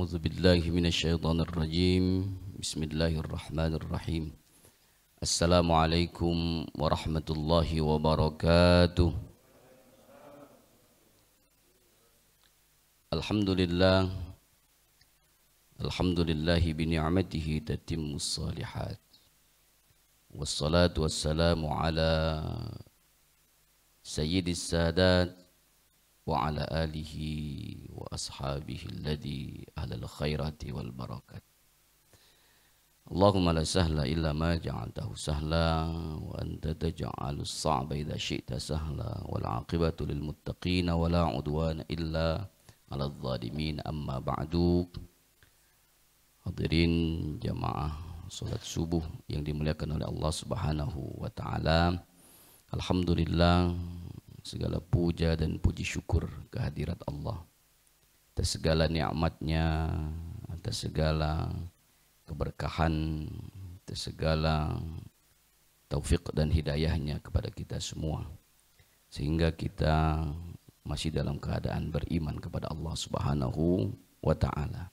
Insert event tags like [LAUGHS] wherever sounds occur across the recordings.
أعوذ بالله من الشيطان الرجيم بسم الله الرحمن الرحيم السلام عليكم ورحمة الله وبركاته الحمد لله الحمد لله بنعمته تتم الصالحات والصلاة والسلام على سيد السادات وعلى آله وأصحابه الذي أهل الخيرات والبركات اللهم لا سهل إلا ما جعلته سهلا وأنت تجعل الصعب إذا شئت سهلا والعاقبة للمتقين ولا عدوان إلا على الظالمين أما بعد حضرين جماعة صلاة subuh yang dimuliakan oleh Allah Subhanahu wa taala. Alhamdulillah segala puja dan puji syukur kehadirat Allah atas segala nikmatnya, atas segala keberkahan, atas segala taufik dan hidayahnya kepada kita semua. Sehingga kita masih dalam keadaan beriman kepada Allah Subhanahu wa taala.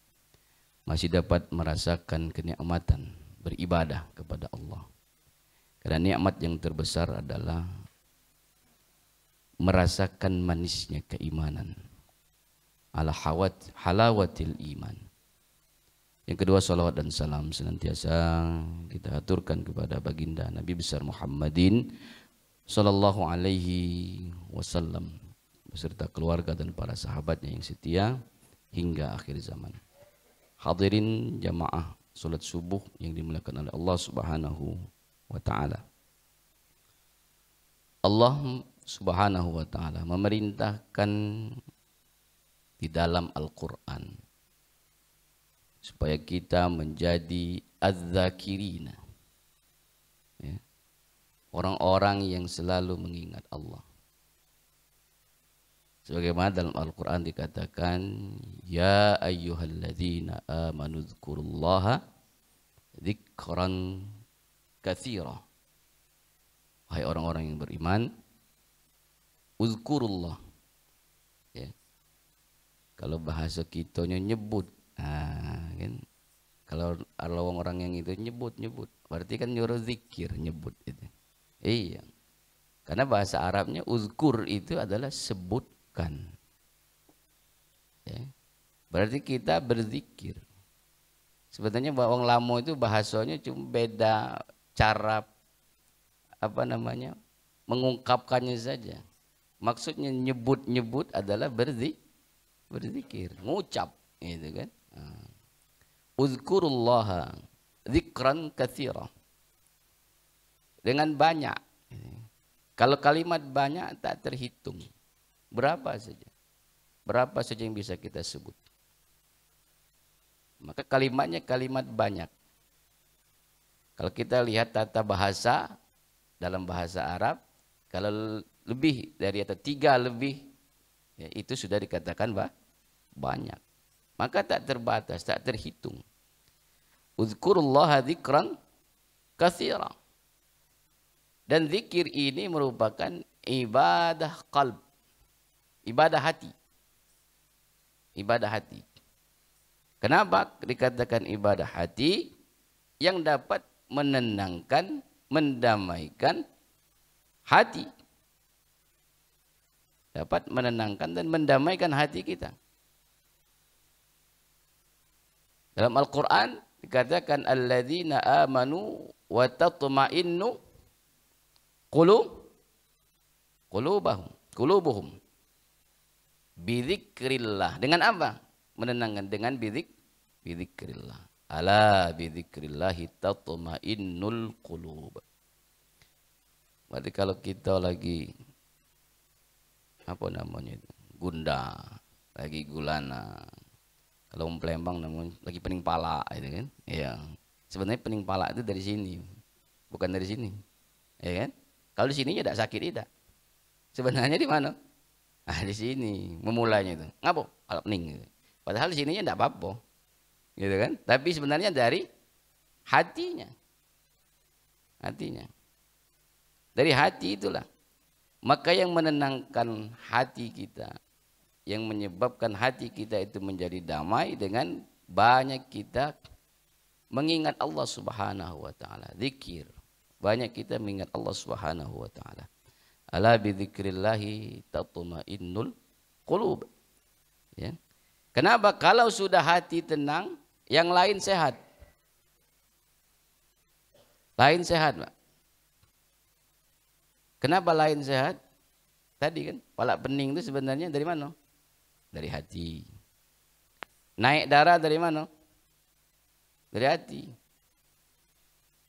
Masih dapat merasakan kenikmatan beribadah kepada Allah. Karena nikmat yang terbesar adalah merasakan manisnya keimanan. Ala hawat, halawatil iman. Yang kedua salawat dan salam senantiasa kita aturkan kepada baginda Nabi besar Muhammadin sallallahu alaihi wasallam beserta keluarga dan para sahabatnya yang setia hingga akhir zaman. Hadirin jamaah salat subuh yang dimuliakan oleh Allah Subhanahu wa taala. Allah Subhanahu wa taala memerintahkan di dalam Al-Qur'an supaya kita menjadi az-zakirina. Ya. Orang-orang yang selalu mengingat Allah. Sebagaimana dalam Al-Quran dikatakan, Ya ayyuhalladzina amanu dhkurullaha dhikran kathira. Hai orang-orang yang beriman, uzkurullah ya. kalau bahasa kitanya nyebut nah, kan kalau kalau orang yang itu nyebut nyebut berarti kan nyuruh zikir nyebut itu iya karena bahasa Arabnya uzkur itu adalah sebutkan ya. berarti kita berzikir sebetulnya bawang lamo itu bahasanya cuma beda cara apa namanya mengungkapkannya saja Maksudnya nyebut-nyebut adalah berzi, berzikir, mengucap, gitu kan. Ah. Uzkurullah zikran kathira. Dengan banyak. Kalau kalimat banyak tak terhitung. Berapa saja. Berapa saja yang bisa kita sebut. Maka kalimatnya kalimat banyak. Kalau kita lihat tata bahasa dalam bahasa Arab, kalau lebih dari atau tiga lebih ya, itu sudah dikatakan bah, banyak maka tak terbatas tak terhitung uzkurullah dzikran katsira dan zikir ini merupakan ibadah qalb ibadah hati ibadah hati kenapa dikatakan ibadah hati yang dapat menenangkan mendamaikan hati dapat menenangkan dan mendamaikan hati kita. Dalam Al-Quran dikatakan alladzina amanu wa tatma'innu qulub qulubahum qulubuhum bidzikrillah dengan apa? Menenangkan dengan bidzik bidzikrillah. Ala bidzikrillahi tatma'innul qulub. Berarti kalau kita lagi apa namanya itu gunda lagi gulana kalau Palembang namun lagi pening pala itu kan ya sebenarnya pening pala itu dari sini bukan dari sini ya kan kalau di sini ya tidak sakit tidak sebenarnya di mana ah di sini memulainya itu ngapo kalau pening gitu. padahal di sininya tidak apa-apa gitu kan tapi sebenarnya dari hatinya hatinya dari hati itulah maka yang menenangkan hati kita, yang menyebabkan hati kita itu menjadi damai dengan banyak kita mengingat Allah Subhanahu wa taala, zikir. Banyak kita mengingat Allah Subhanahu wa taala. Ala bi tatma'innul qulub. Ya. Kenapa? Kalau sudah hati tenang, yang lain sehat. Lain sehat, Pak. Kenapa lain sehat? Tadi kan, palak bening itu sebenarnya dari mana? Dari hati. Naik darah dari mana? Dari hati.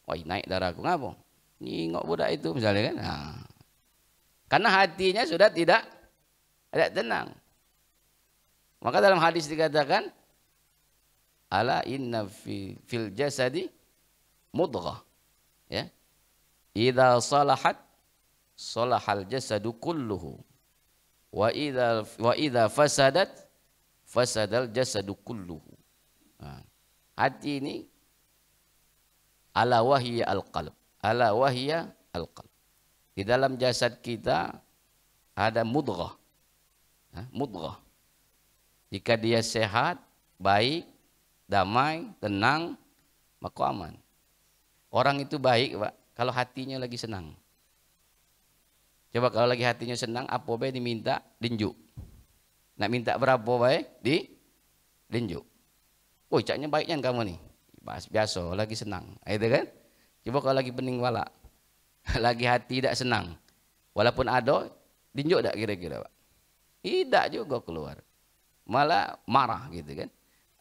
Wah, naik darah ngapung. ngapa? ngok budak itu misalnya kan. Nah. Karena hatinya sudah tidak ada tenang. Maka dalam hadis dikatakan ala inna fi, fil jasadi mudghah ya idza salahat salahal jasadu kulluhu wa idza wa idza fasadat fasadal jasadu kulluhu nah, hati ini ala wahya al qalb ala wahya al qalb di dalam jasad kita ada mudghah nah, mudghah jika dia sehat baik damai tenang maka aman orang itu baik pak kalau hatinya lagi senang Coba kalau lagi hatinya senang, apa baik diminta, dinjuk. Nak minta berapa baik, di, dinjuk. Oh, caknya baiknya kamu nih. Biasa, lagi senang. Ah, itu kan? Coba kalau lagi pening wala. [LAUGHS] lagi hati tidak senang. Walaupun ada, dinjuk tak kira-kira Pak? Tidak juga keluar. Malah marah gitu kan.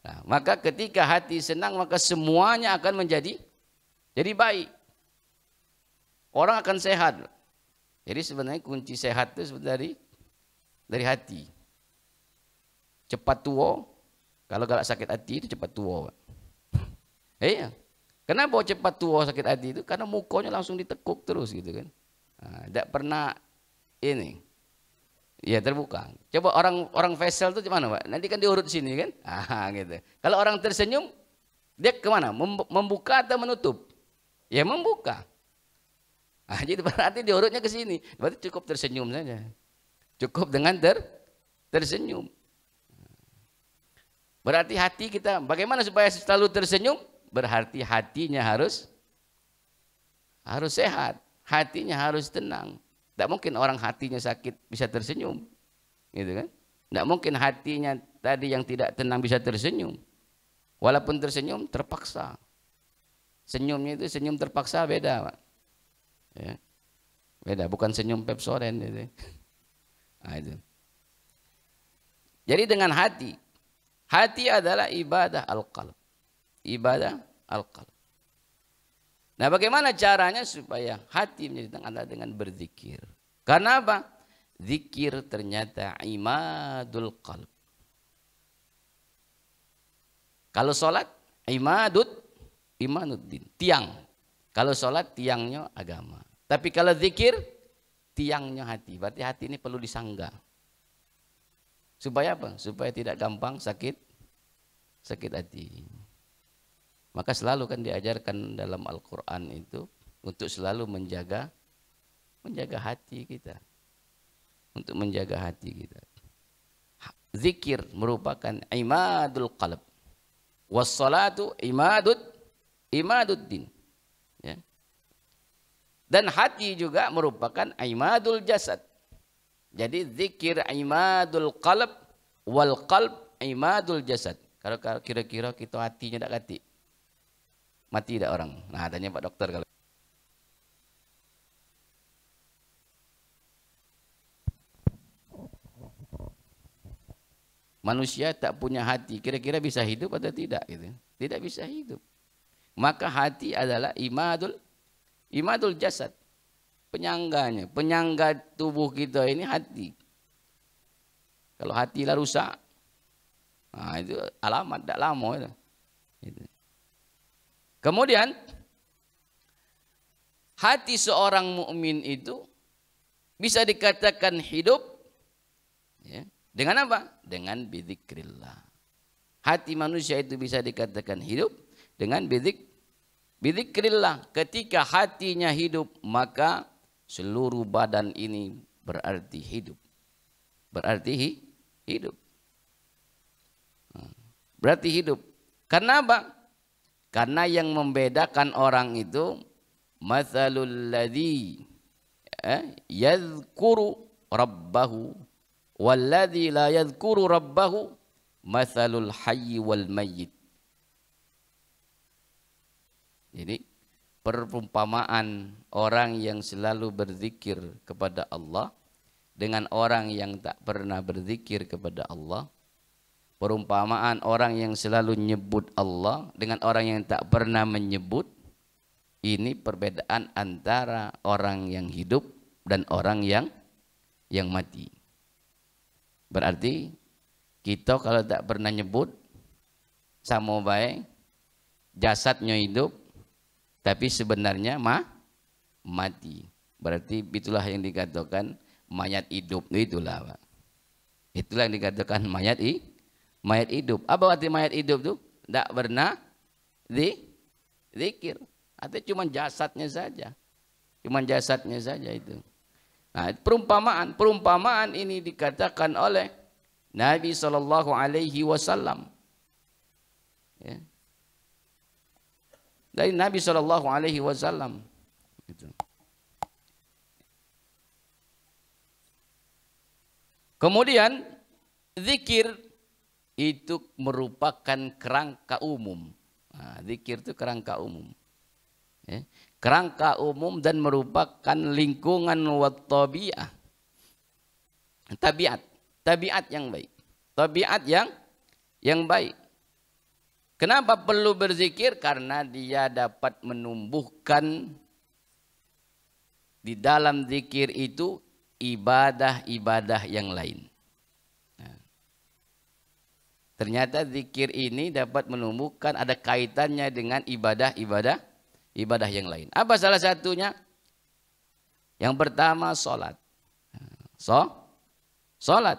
Nah, maka ketika hati senang, maka semuanya akan menjadi jadi baik. Orang akan sehat. Jadi sebenarnya kunci sehat itu dari dari hati. Cepat tua, kalau galak sakit hati itu cepat tua. Pak. [LAUGHS] Iya. Kenapa cepat tua sakit hati itu? Karena mukanya langsung ditekuk terus gitu kan. Nah, tidak pernah ini. Ya terbuka. Coba orang orang facial itu gimana Pak? Nanti kan diurut sini kan? [LAUGHS] Ah gitu. Kalau orang tersenyum, dia kemana? Membuka atau menutup? Ya membuka. Ah, jadi berarti diurutnya ke sini. Berarti cukup tersenyum saja. Cukup dengan ter tersenyum. Berarti hati kita, bagaimana supaya selalu tersenyum? Berarti hatinya harus harus sehat, hatinya harus tenang. Tidak mungkin orang hatinya sakit bisa tersenyum, gitu kan? Tidak mungkin hatinya tadi yang tidak tenang bisa tersenyum. Walaupun tersenyum terpaksa. Senyumnya itu senyum terpaksa beda, Pak. Ya. Beda, bukan senyum pepsoren Gitu. Nah, [LAUGHS] itu. Jadi dengan hati. Hati adalah ibadah al-qalb. Ibadah al-qalb. Nah bagaimana caranya supaya hati menjadi tengah dengan berzikir. Karena apa? Zikir ternyata imadul qalb. Kalau sholat, imadud, imanuddin, tiang. Kalau sholat, tiangnya agama. Tapi kalau zikir, tiangnya hati. Berarti hati ini perlu disangga. Supaya apa? Supaya tidak gampang sakit, sakit hati. Maka selalu kan diajarkan dalam Al-Quran itu untuk selalu menjaga menjaga hati kita. Untuk menjaga hati kita. Zikir merupakan imadul qalb. Wassalatu imadud imadud din. Dan hati juga merupakan imadul jasad. Jadi zikir imadul qalb wal qalb imadul jasad. Kalau kira-kira kita hatinya tidak hati. Mati tidak orang? Nah, tanya Pak Dokter kalau. Manusia tak punya hati, kira-kira bisa hidup atau tidak gitu. Tidak bisa hidup. Maka hati adalah imadul Imadul jasad, penyangganya, penyangga tubuh kita ini hati. Kalau hatilah rusak, nah, itu alamat tak lama itu. itu. Kemudian hati seorang mukmin itu bisa dikatakan hidup ya, dengan apa? Dengan bidzikrillah. Hati manusia itu bisa dikatakan hidup dengan bidik Bidikrillah ketika hatinya hidup maka seluruh badan ini berarti hidup. Berarti hidup. Hmm. Berarti hidup. Kenapa? Karena yang membedakan orang itu mathalul ladzi eh, yadhkuru rabbahu walladzi la yadhkuru rabbahu mathalul hayyi wal mayyit. Jadi perumpamaan orang yang selalu berzikir kepada Allah dengan orang yang tak pernah berzikir kepada Allah. Perumpamaan orang yang selalu nyebut Allah dengan orang yang tak pernah menyebut. Ini perbedaan antara orang yang hidup dan orang yang yang mati. Berarti kita kalau tak pernah nyebut sama baik jasadnya hidup tapi sebenarnya ma mati. Berarti itulah yang dikatakan mayat hidup. Itulah, Pak. Itulah yang dikatakan mayat i, mayat hidup. Apa arti mayat hidup tuh? Tidak pernah di zikir. Artinya cuma jasadnya saja. Cuma jasadnya saja itu. Nah, perumpamaan, perumpamaan ini dikatakan oleh Nabi Shallallahu Alaihi Wasallam dari Nabi Shallallahu Alaihi Wasallam. Gitu. Kemudian zikir itu merupakan kerangka umum. Nah, zikir itu kerangka umum. Ya. Kerangka umum dan merupakan lingkungan wa Tabiat, tabiat yang baik. Tabiat yang yang baik. Kenapa perlu berzikir? Karena dia dapat menumbuhkan di dalam zikir itu ibadah-ibadah yang lain. Nah, ternyata zikir ini dapat menumbuhkan ada kaitannya dengan ibadah-ibadah ibadah yang lain. Apa salah satunya? Yang pertama salat. Nah, so, salat.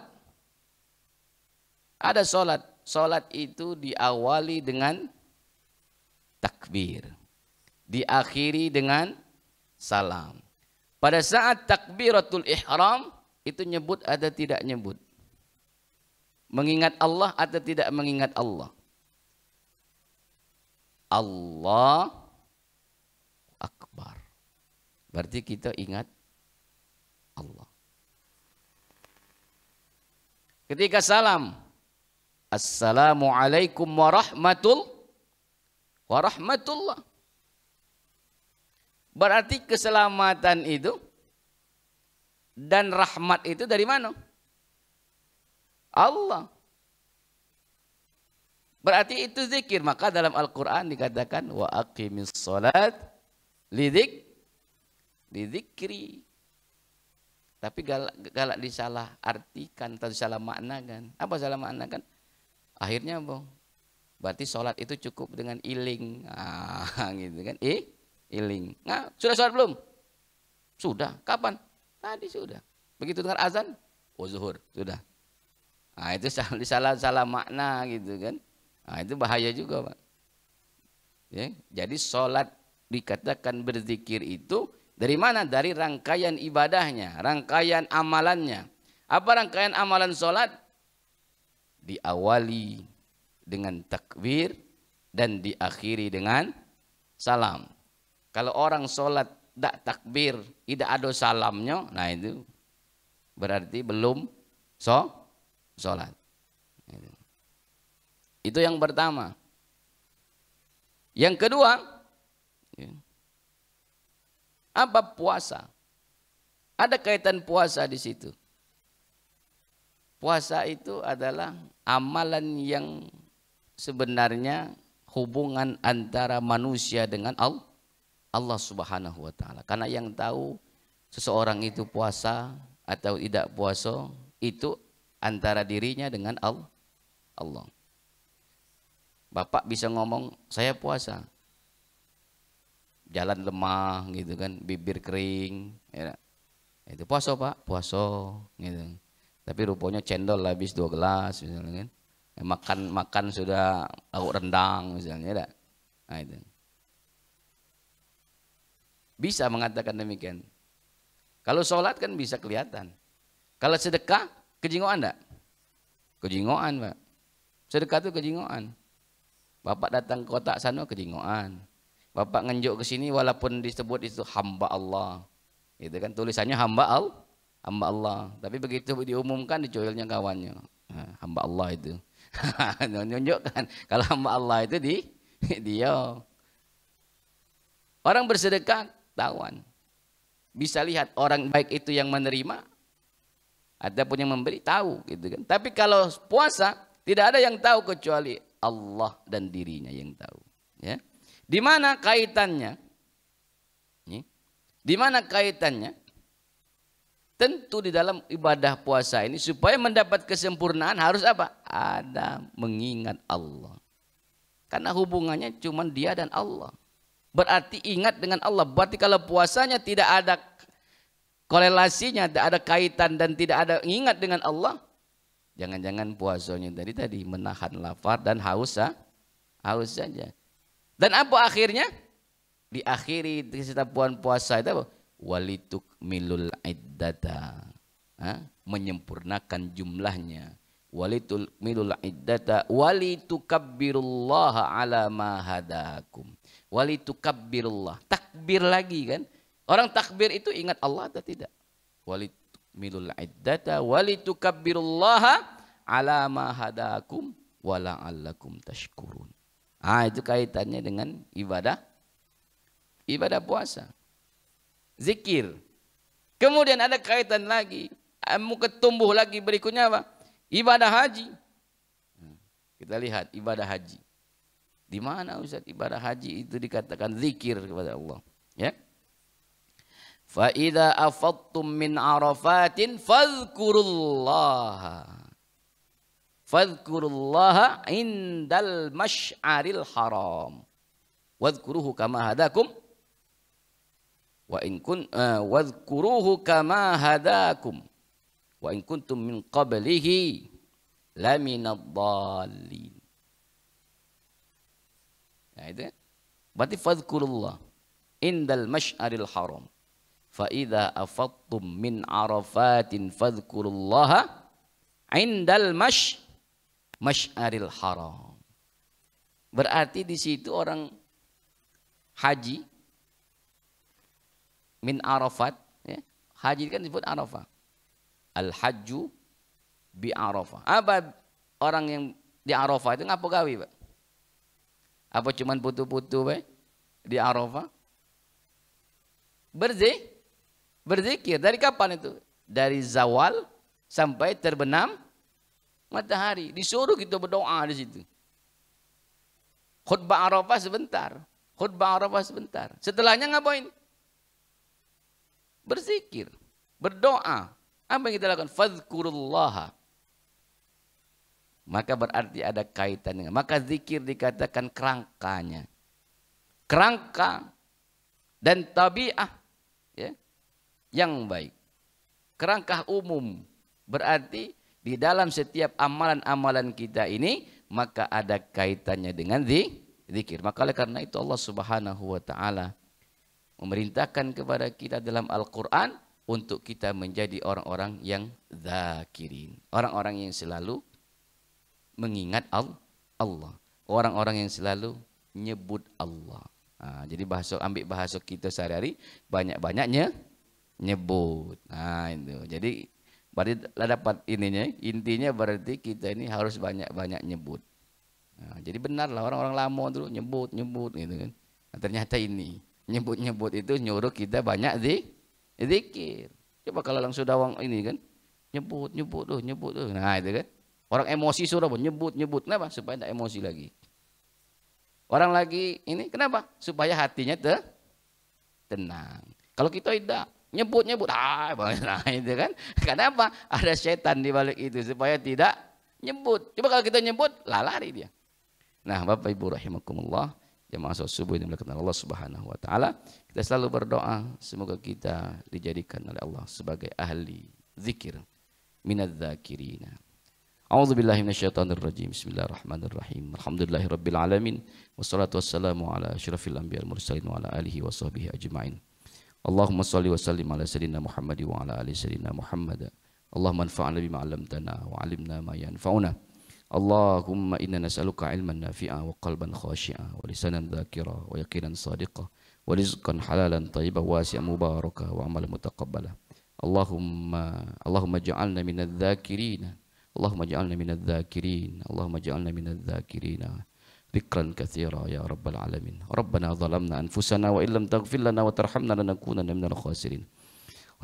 Ada salat. Sholat itu diawali dengan takbir. Diakhiri dengan salam. Pada saat takbiratul ihram itu nyebut atau tidak nyebut. Mengingat Allah atau tidak mengingat Allah. Allah Akbar. Berarti kita ingat Allah. Ketika salam, Assalamualaikum warahmatul warahmatullah. Berarti keselamatan itu dan rahmat itu dari mana? Allah. Berarti itu zikir. Maka dalam Al-Quran dikatakan wa aqimis salat lidik lidikri. Tapi galak, galak disalah artikan atau salah maknakan. Apa salah maknakan? Akhirnya apa? Berarti sholat itu cukup dengan iling. Ah, [LAUGHS] gitu kan. Eh, iling. Nah, sudah sholat belum? Sudah. Kapan? Tadi sudah. Begitu dengar azan, oh zuhur, sudah. Nah, itu salah-salah makna gitu kan. Nah, itu bahaya juga, Pak. Ya, jadi sholat dikatakan berzikir itu dari mana? Dari rangkaian ibadahnya, rangkaian amalannya. Apa rangkaian amalan sholat? diawali dengan takbir dan diakhiri dengan salam. Kalau orang sholat tak takbir, tidak ada salamnya, nah itu berarti belum so sholat. Itu yang pertama. Yang kedua, ya. apa puasa? Ada kaitan puasa di situ. Puasa itu adalah amalan yang sebenarnya hubungan antara manusia dengan Allah, Allah Subhanahu wa taala. Karena yang tahu seseorang itu puasa atau tidak puasa itu antara dirinya dengan Allah. Allah. Bapak bisa ngomong, "Saya puasa." Jalan lemah gitu kan, bibir kering, ya. Itu puasa, Pak. Puasa gitu tapi rupanya cendol habis dua gelas misalnya kan ya, makan makan sudah lauk rendang misalnya ya nah, itu bisa mengatakan demikian kalau sholat kan bisa kelihatan kalau sedekah kejingoan enggak kejingoan pak sedekah itu kejingoan bapak datang ke kota sana kejingoan bapak ngenjuk ke sini walaupun disebut itu hamba Allah itu kan tulisannya hamba Allah hamba Allah. Tapi begitu diumumkan dicoilnya kawannya. hamba Allah itu. [LAUGHS] Nunjukkan kalau hamba Allah itu di [LAUGHS] dia. Orang bersedekah tawan. Bisa lihat orang baik itu yang menerima ataupun yang memberi tahu gitu kan. Tapi kalau puasa tidak ada yang tahu kecuali Allah dan dirinya yang tahu, ya. Di mana kaitannya? Di mana kaitannya? Tentu di dalam ibadah puasa ini supaya mendapat kesempurnaan harus apa? Ada mengingat Allah. Karena hubungannya cuma dia dan Allah. Berarti ingat dengan Allah. Berarti kalau puasanya tidak ada korelasinya, tidak ada kaitan dan tidak ada ingat dengan Allah, jangan-jangan puasanya tadi tadi menahan lapar dan haus ha? haus saja. Dan apa akhirnya? Diakhiri setiap puan puasa itu apa? walituk milul Aiddata, ha? menyempurnakan jumlahnya walitul milul iddata walitukabbirullaha ala ma hadakum walitukabbirullah takbir lagi kan orang takbir itu ingat Allah atau tidak walituk milul iddata walitukabbirullaha ala ma hadakum wala'allakum tashkurun ah itu kaitannya dengan ibadah ibadah puasa zikir. Kemudian ada kaitan lagi, muka ketumbuh lagi berikutnya apa? Ibadah haji. Hmm, kita lihat ibadah haji. Di mana Ustaz ibadah haji itu dikatakan zikir kepada Allah, ya? Fa idza afattum min arafatin fadhkurullah. Fadhkurullah indal masy'aril haram. Wadhkuruhu kama hadakum Wa in kun uh, wadhkuruhu kama hadakum wa in kuntum min qablihi laminadhdallin. Ya itu ya. Berarti fadhkurullah indal masy'aril haram. Fa idza afattum min arafatin fadhkurullaha indal mash masy'aril haram. Berarti di situ orang haji min Arafat. Ya. Haji kan disebut Arafah. Al-Hajju bi Arafah. Apa orang yang di Arafah itu ngapa gawe, Pak? Apa cuman putu-putu, Pak? Di Arafah? Berzik? Berzikir. Dari kapan itu? Dari zawal sampai terbenam matahari. Disuruh kita gitu berdoa di situ. Khutbah Arafah sebentar. Khutbah Arafah sebentar. Setelahnya ngapain? berzikir, berdoa. Apa yang kita lakukan? Fadkurullah. Maka berarti ada kaitan dengan. Maka zikir dikatakan kerangkanya. Kerangka dan tabiah ya, yang baik. Kerangka umum berarti di dalam setiap amalan-amalan kita ini maka ada kaitannya dengan zikir. Maka oleh karena itu Allah Subhanahu wa taala memerintahkan kepada kita dalam Al-Quran untuk kita menjadi orang-orang yang zakirin. Orang-orang yang selalu mengingat Allah. Orang-orang yang selalu nyebut Allah. Nah, jadi bahasa ambil bahasa kita sehari-hari banyak-banyaknya nyebut. Nah itu. Jadi berarti dapat ininya intinya berarti kita ini harus banyak-banyak nyebut. Nah, jadi benarlah orang-orang lama dulu nyebut nyebut gitu kan. Nah, ternyata ini nyebut-nyebut itu nyuruh kita banyak zik, zikir. Coba kalau langsung dawang ini kan, nyebut, nyebut, tuh, oh, nyebut, tuh. Oh. Nah itu kan. Orang emosi suruh nyebut, nyebut. Kenapa? Supaya tidak emosi lagi. Orang lagi ini kenapa? Supaya hatinya te tenang. Kalau kita tidak nyebut nyebut ah nah itu kan [LAUGHS] kenapa ada setan di balik itu supaya tidak nyebut coba kalau kita nyebut lalari lari dia nah bapak ibu rahimakumullah jamaah salat subuh yang dimuliakan Allah Subhanahu wa taala. Kita selalu berdoa semoga kita dijadikan oleh Allah sebagai ahli zikir minadz zakirina. A'udzu billahi minasyaitonir rajim. Bismillahirrahmanirrahim. Alhamdulillahirabbil alamin. Wassalatu wassalamu ala asyrafil anbiya'il mursalin wa ala alihi wa sahbihi ajmain. Allahumma shalli wa sallim ala sayyidina Muhammad wa ala ali sayyidina Muhammad. Allahumma anfa'na bima 'allamtana wa 'allimna ma yanfa'una. اللهم إنا نسألك علما نافعا وقلبا خاشعا ولسانا ذاكرا ويقينا صادقا ورزقا حلالا طيبا واسعا مباركا وعملا متقبلا اللهم اللهم اجعلنا من الذاكرين اللهم اجعلنا من الذاكرين اللهم اجعلنا من الذاكرين ذكرا كثيرا يا رب العالمين ربنا ظلمنا أنفسنا وإن لم تغفر لنا وترحمنا لنكونن من الخاسرين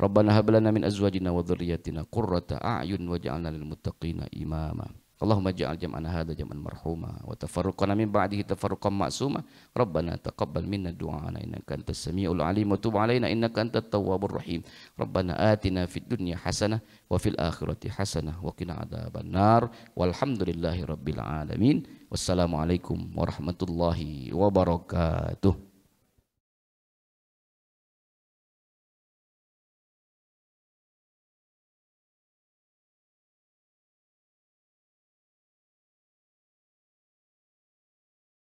ربنا هب لنا من أزواجنا وذريتنا قرة أعين واجعلنا للمتقين إماما اللهم اجعل جمعنا هذا جمعا مرحوما وتفرقنا من بعده تفرقا معصوما ربنا تقبل منا دعاءنا انك انت السميع العليم وتب علينا انك انت التواب الرحيم ربنا اتنا في الدنيا حسنه وفي الاخره حسنه وقنا عذاب النار والحمد لله رب العالمين والسلام عليكم ورحمه الله وبركاته